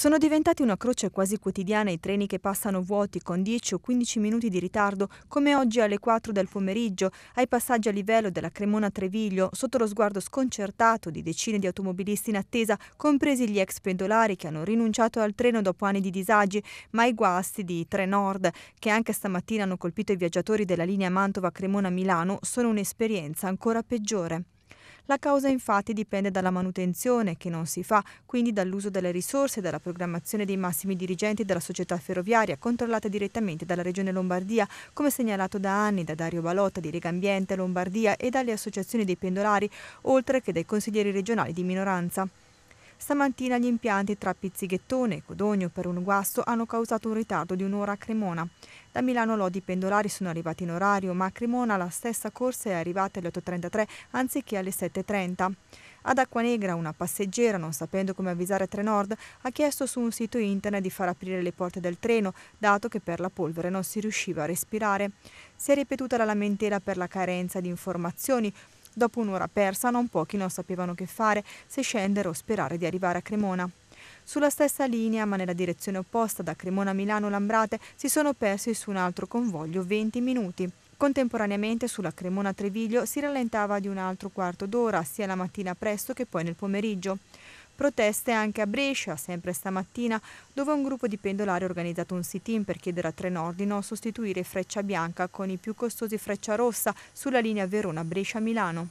Sono diventati una croce quasi quotidiana i treni che passano vuoti con 10 o 15 minuti di ritardo, come oggi alle 4 del pomeriggio, ai passaggi a livello della Cremona Treviglio, sotto lo sguardo sconcertato di decine di automobilisti in attesa, compresi gli ex pendolari che hanno rinunciato al treno dopo anni di disagi, ma i guasti di Trenord, che anche stamattina hanno colpito i viaggiatori della linea Mantova-Cremona-Milano, sono un'esperienza ancora peggiore. La causa infatti dipende dalla manutenzione che non si fa, quindi dall'uso delle risorse, e dalla programmazione dei massimi dirigenti della società ferroviaria controllata direttamente dalla Regione Lombardia, come segnalato da anni da Dario Balotta di Legambiente Lombardia e dalle associazioni dei pendolari, oltre che dai consiglieri regionali di minoranza. Stamattina gli impianti tra Pizzighettone e Codogno per un guasto hanno causato un ritardo di un'ora a Cremona. Da Milano lodi pendolari sono arrivati in orario, ma a Cremona la stessa corsa è arrivata alle 8.33 anziché alle 7.30. Ad Acquanegra una passeggera, non sapendo come avvisare Trenord, ha chiesto su un sito internet di far aprire le porte del treno, dato che per la polvere non si riusciva a respirare. Si è ripetuta la lamentela per la carenza di informazioni, Dopo un'ora persa non pochi non sapevano che fare, se scendere o sperare di arrivare a Cremona. Sulla stessa linea, ma nella direzione opposta da Cremona a Milano Lambrate, si sono persi su un altro convoglio 20 minuti. Contemporaneamente sulla Cremona Treviglio si rallentava di un altro quarto d'ora, sia la mattina presto che poi nel pomeriggio. Proteste anche a Brescia, sempre stamattina, dove un gruppo di pendolari ha organizzato un sit-in per chiedere a Trenord di non sostituire Freccia Bianca con i più costosi Freccia Rossa sulla linea Verona-Brescia-Milano.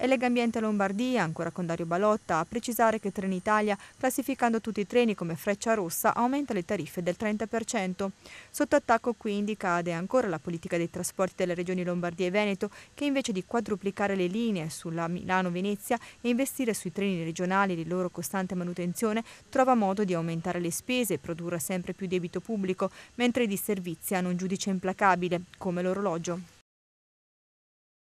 È Legambiente Lombardia, ancora con Dario Balotta, a precisare che Trenitalia, classificando tutti i treni come freccia rossa, aumenta le tariffe del 30%. Sotto attacco quindi cade ancora la politica dei trasporti delle regioni Lombardia e Veneto, che invece di quadruplicare le linee sulla Milano-Venezia e investire sui treni regionali e di loro costante manutenzione, trova modo di aumentare le spese e produrre sempre più debito pubblico, mentre i disservizi hanno un giudice implacabile, come l'orologio.